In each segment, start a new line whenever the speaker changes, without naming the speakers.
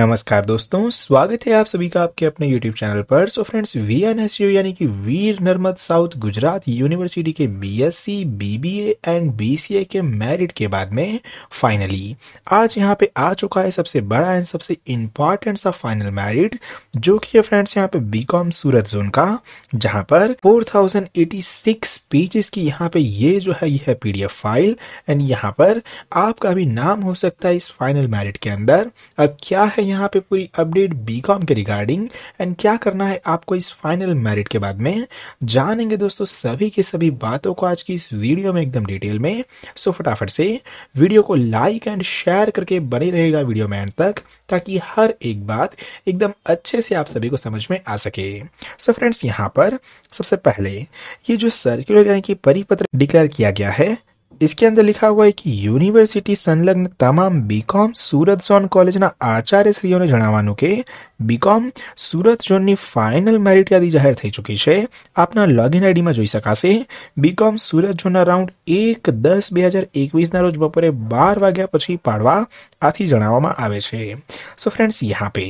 नमस्कार दोस्तों स्वागत है आप सभी का आपके अपने YouTube चैनल पर so friends V N S U यानी कि वीर नर्मद साउथ गुजरात यूनिवर्सिटी के B S B BBA and B C A के मेरिट के बाद में फाइनली आज यहाँ पे आ चुका है सबसे बड़ा एंड सबसे इम्पॉर्टेंट सा फाइनल मेरिट जो कि है फ्रेंड्स यहाँ पे बी कॉम सूरत जोन का जहाँ पर four thousand eighty six pages की यहाँ पे ये जो है ये है एफ फाइल एंड यहाँ पर आपका भी नाम हो सकता है इस फाइनल मेरिट के अंदर अब क्या है यहाँ पे पूरी अपडेट बी कॉम के रिगार्डिंग एंड क्या करना है आपको इस फाइनल मेरिट के बाद में जानेंगे दोस्तों सभी के सभी बातों को आज की इस वीडियो में एकदम डिटेल में सो फटाफट से वीडियो को लाइक एंड शेयर करके बने रहेगा वीडियो में एंड तक ताकि हर एक बात एकदम अच्छे से आप सभी को समझ में आ सके सो फ्रेंड्स यहाँ पर सबसे पहले ये जो सर्कुलर यानी कि परिपत्र डिक्लेयर किया गया है इसके अंदर लिखा हुआ है कि યુનિવર્સિટી સંલગ્ન તમામ બીકોમ સુરત ઝોન કોલેજના આચાર્યશ્રીઓને જણાવવાનું કે બીકોમ સુરત ઝોનની ફાઇનલ મેરિટ યાદી જાહેર થઈ ચૂકી છે આપના લોગિન આઈડીમાં જોઈ શકાશે બીકોમ સુરત ઝોનના રાઉન્ડ એક દસ બે હજાર એકવીસના રોજ બપોરે બાર વાગ્યા પછી પાડવા આથી જણાવવામાં આવે છે સો ફ્રેન્ડ્સ યહાં પે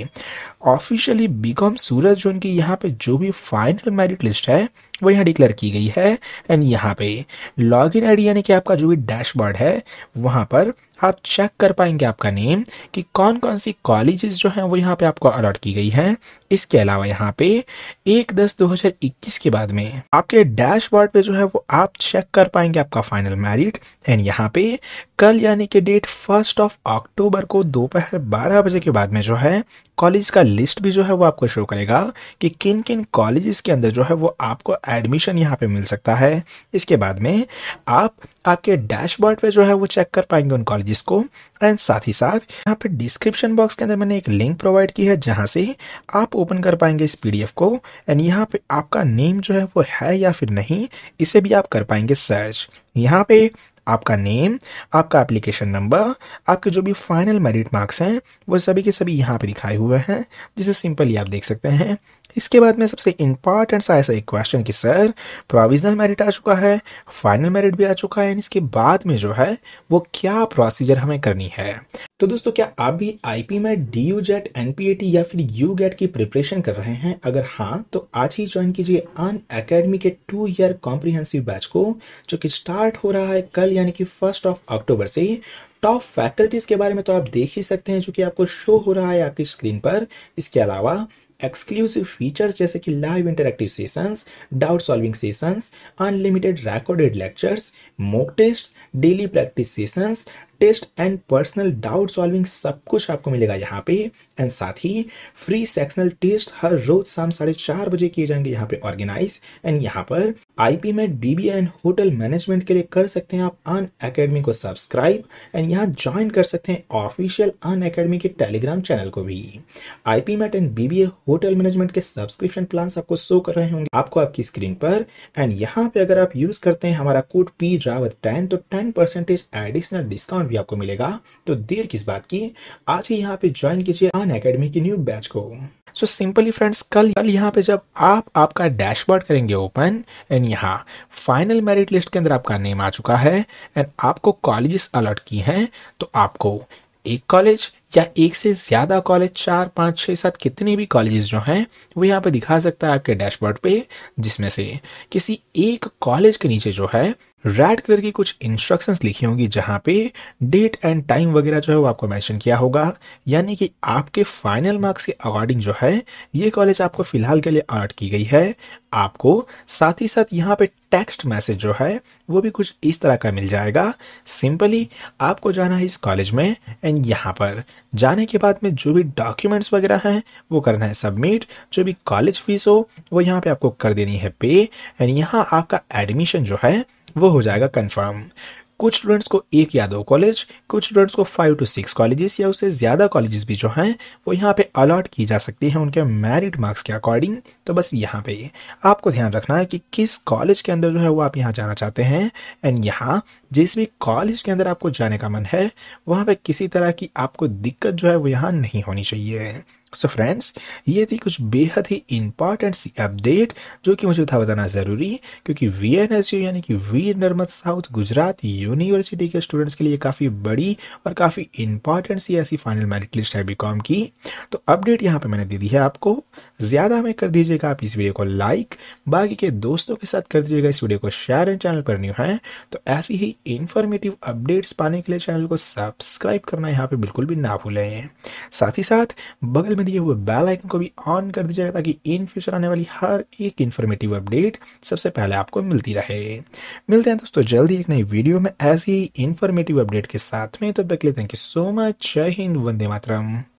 ऑफिशियली बीकॉम सूरज जोन की यहाँ पे जो भी फाइनल मेरिट लिस्ट है वो यहाँ डिक्लेयर की गई है एंड यहाँ पे लॉग इन आई यानी कि आपका जो भी डैशबोर्ड है वहाँ पर आप चेक कर पाएंगे आपका नेम कि कौन कौन सी कॉलेजेस जो हैं वो यहाँ पे आपको अलॉट की गई हैं इसके अलावा यहाँ पे एक दस दो हजार इक्कीस के बाद में आपके डैशबोर्ड पे जो है वो आप चेक कर पाएंगे आपका फाइनल मैरिट एंड यहाँ पे कल यानी कि डेट फर्स्ट ऑफ अक्टूबर को दोपहर बारह बजे के बाद में जो है कॉलेज का लिस्ट भी जो है वो आपको शो करेगा कि किन किन कॉलेजेस के अंदर जो है वो आपको एडमिशन यहाँ पे मिल सकता है इसके बाद में आप आपके डैशबोर्ड पे जो है वो चेक कर पाएंगे उन कॉलेजेस को एंड साथ ही साथ यहाँ पे डिस्क्रिप्शन बॉक्स के अंदर मैंने एक लिंक प्रोवाइड की है जहाँ से आप ओपन कर पाएंगे इस पीडीएफ को एंड यहाँ पे आपका नेम जो है वो है या फिर नहीं इसे भी आप कर पाएंगे सर्च यहाँ पे आपका नेम आपका एप्लीकेशन नंबर आपके जो भी फाइनल मेरिट मार्क्स हैं वो सभी के सभी यहाँ पे दिखाए हुए हैं जिसे सिंपली आप देख सकते हैं इसके बाद में सबसे इम्पॉर्टेंट सा ऐसा एक क्वेश्चन कि सर प्रोविजनल मेरिट आ चुका है फाइनल मेरिट भी आ चुका है इसके बाद में जो है वो क्या प्रोसीजर हमें करनी है तो दोस्तों क्या आप भी आईपी में डी यू जेट एनपीएटी या फिर यू गेट e की प्रिपरेशन कर रहे हैं अगर हाँ तो आज ही ज्वाइन कीजिए अन अकेडमी के टू ईयर कॉम्प्रिहेंसिव बैच को जो कि स्टार्ट हो रहा है कल यानी कि फर्स्ट ऑफ अक्टूबर से टॉप फैकल्टीज़ के बारे में तो आप देख ही सकते हैं जो कि आपको शो हो रहा है आपकी स्क्रीन पर इसके अलावा एक्सक्लूसिव फीचर्स जैसे कि live interactive sessions doubt solving sessions unlimited recorded lectures mock test daily practice sessions test and personal doubt solving सब कुछ आपको मिलेगा यहाँ पे एंड साथ ही फ्री सेक्शनल टेस्ट हर रोज शाम साढ़े चार बजे किए जाएंगे यहाँ पे ऑर्गेनाइज एंड यहाँ पर आईपी में डीबीए एंड होटल मैनेजमेंट के लिए कर सकते हैं आप अन अकेडमी को सब्सक्राइब एंड यहाँ ज्वाइन कर सकते हैं ऑफिशियल अन अकेडमी के टेलीग्राम चैनल को भी IPMAT and BBA hotel management के सब्सक्रिप्शन प्लान आपको शो कर रहे होंगे आपको आपकी स्क्रीन पर एंड यहाँ पे अगर आप यूज करते हैं हमारा कोड पी रावत टेन तो टेन परसेंटेज एडिशनल डिस्काउंट भी आपको मिलेगा तो देर किस बात की आज ही यहाँ पे ज्वाइन कीजिए अन अकेडमी की न्यू बैच को सो सिंपली फ्रेंड्स कल कल यहाँ पे जब आप आपका डैशबोर्ड करेंगे ओपन एंड लेकिन यहाँ फाइनल मेरिट लिस्ट के अंदर आपका नेम आ चुका है एंड आपको कॉलेजेस अलर्ट की हैं तो आपको एक कॉलेज या एक से ज़्यादा कॉलेज चार पाँच छः सात कितने भी कॉलेजेस जो हैं वो यहाँ पे दिखा सकता है आपके डैशबोर्ड पे जिसमें से किसी एक कॉलेज के नीचे जो है रेड कलर की कुछ इंस्ट्रक्शंस लिखी होंगी जहाँ पे डेट एंड टाइम वगैरह जो है वो आपको मेंशन किया होगा यानी कि आपके फाइनल मार्क्स के अकॉर्डिंग जो है ये कॉलेज आपको फिलहाल के लिए अलर्ट की गई है आपको साथ ही साथ यहाँ पे टेक्स्ट मैसेज जो है वो भी कुछ इस तरह का मिल जाएगा सिंपली आपको जाना है इस कॉलेज में एंड यहाँ पर जाने के बाद में जो भी डॉक्यूमेंट्स वगैरह हैं वो करना है सबमिट जो भी कॉलेज फीस हो वो यहाँ पे आपको कर देनी है पे एंड यहाँ आपका एडमिशन जो है वो हो जाएगा कन्फर्म कुछ स्टूडेंट्स को एक या दो कॉलेज कुछ स्टूडेंट्स को फाइव टू सिक्स कॉलेजेस या उससे ज़्यादा कॉलेजेस भी जो हैं वो यहाँ पे अलॉट की जा सकती हैं उनके मेरिट मार्क्स के अकॉर्डिंग तो बस यहाँ पे आपको ध्यान रखना है कि किस कॉलेज के अंदर जो है वो आप यहाँ जाना चाहते हैं एंड यहाँ जिस भी कॉलेज के अंदर आपको जाने का मन है वहाँ पर किसी तरह की आपको दिक्कत जो है वो यहाँ नहीं होनी चाहिए सो फ्रेंड्स ये थी कुछ बेहद ही इंपॉर्टेंट सी अपडेट जो कि मुझे था बताना ज़रूरी है क्योंकि वी एन एस यू यानी कि वीर नर्मद साउथ गुजरात यूनिवर्सिटी के स्टूडेंट्स के लिए काफ़ी बड़ी और काफ़ी इंपॉर्टेंट सी ऐसी फाइनल मेरिट लिस्ट है बी कॉम की तो अपडेट यहाँ पे मैंने दे दी है आपको ज़्यादा हमें कर दीजिएगा आप इस वीडियो को लाइक बाकी के दोस्तों के साथ कर दीजिएगा इस वीडियो को शेयर एंड चैनल पर न्यू है तो ऐसी ही इंफॉर्मेटिव अपडेट्स पाने के लिए चैनल को सब्सक्राइब करना यहाँ पर बिल्कुल भी ना भूलें साथ ही साथ बगल में दिए हुए बेल आइकन को भी ऑन कर दीजिएगा ताकि इन फ्यूचर आने वाली हर एक इन्फॉर्मेटिव अपडेट सबसे पहले आपको मिलती रहे मिलते हैं दोस्तों जल्दी एक नई वीडियो में ऐसी इन्फॉर्मेटिव अपडेट के साथ में तब तक के लिए थैंक यू सो मच जय हिंद वंदे मातरम